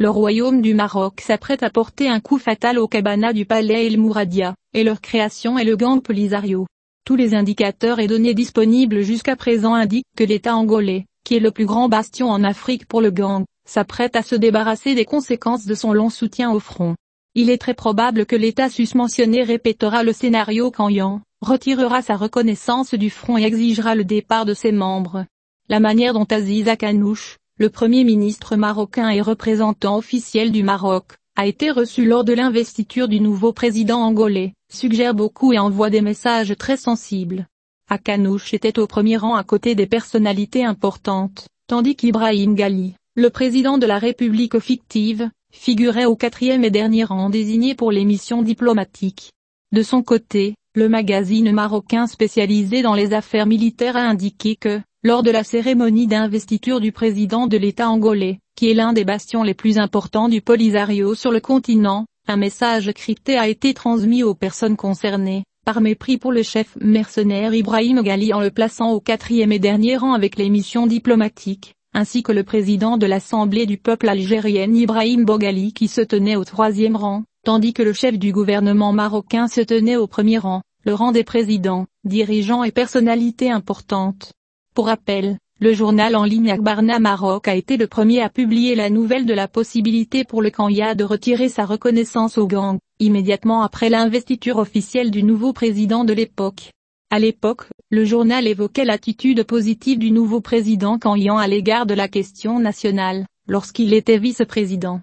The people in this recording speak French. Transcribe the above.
le royaume du Maroc s'apprête à porter un coup fatal au cabana du palais El Mouradia, et leur création est le gang Polisario. Tous les indicateurs et données disponibles jusqu'à présent indiquent que l'État angolais, qui est le plus grand bastion en Afrique pour le gang, s'apprête à se débarrasser des conséquences de son long soutien au front. Il est très probable que l'État susmentionné répétera le scénario quand retirera sa reconnaissance du front et exigera le départ de ses membres. La manière dont Aziza Kanouche, le Premier ministre marocain et représentant officiel du Maroc, a été reçu lors de l'investiture du nouveau président angolais, suggère beaucoup et envoie des messages très sensibles. Akanouche était au premier rang à côté des personnalités importantes, tandis qu'Ibrahim Gali, le président de la République fictive, figurait au quatrième et dernier rang désigné pour les missions diplomatiques. De son côté, le magazine marocain spécialisé dans les affaires militaires a indiqué que, lors de la cérémonie d'investiture du président de l'État angolais, qui est l'un des bastions les plus importants du Polisario sur le continent, un message crypté a été transmis aux personnes concernées, par mépris pour le chef mercenaire Ibrahim Ghali en le plaçant au quatrième et dernier rang avec les missions diplomatiques, ainsi que le président de l'Assemblée du peuple algérienne Ibrahim Bogali qui se tenait au troisième rang, tandis que le chef du gouvernement marocain se tenait au premier rang, le rang des présidents, dirigeants et personnalités importantes. Pour rappel, le journal en ligne Akbarna Maroc a été le premier à publier la nouvelle de la possibilité pour le Kanya de retirer sa reconnaissance au gang, immédiatement après l'investiture officielle du nouveau président de l'époque. À l'époque, le journal évoquait l'attitude positive du nouveau président Kanyan à l'égard de la question nationale, lorsqu'il était vice-président.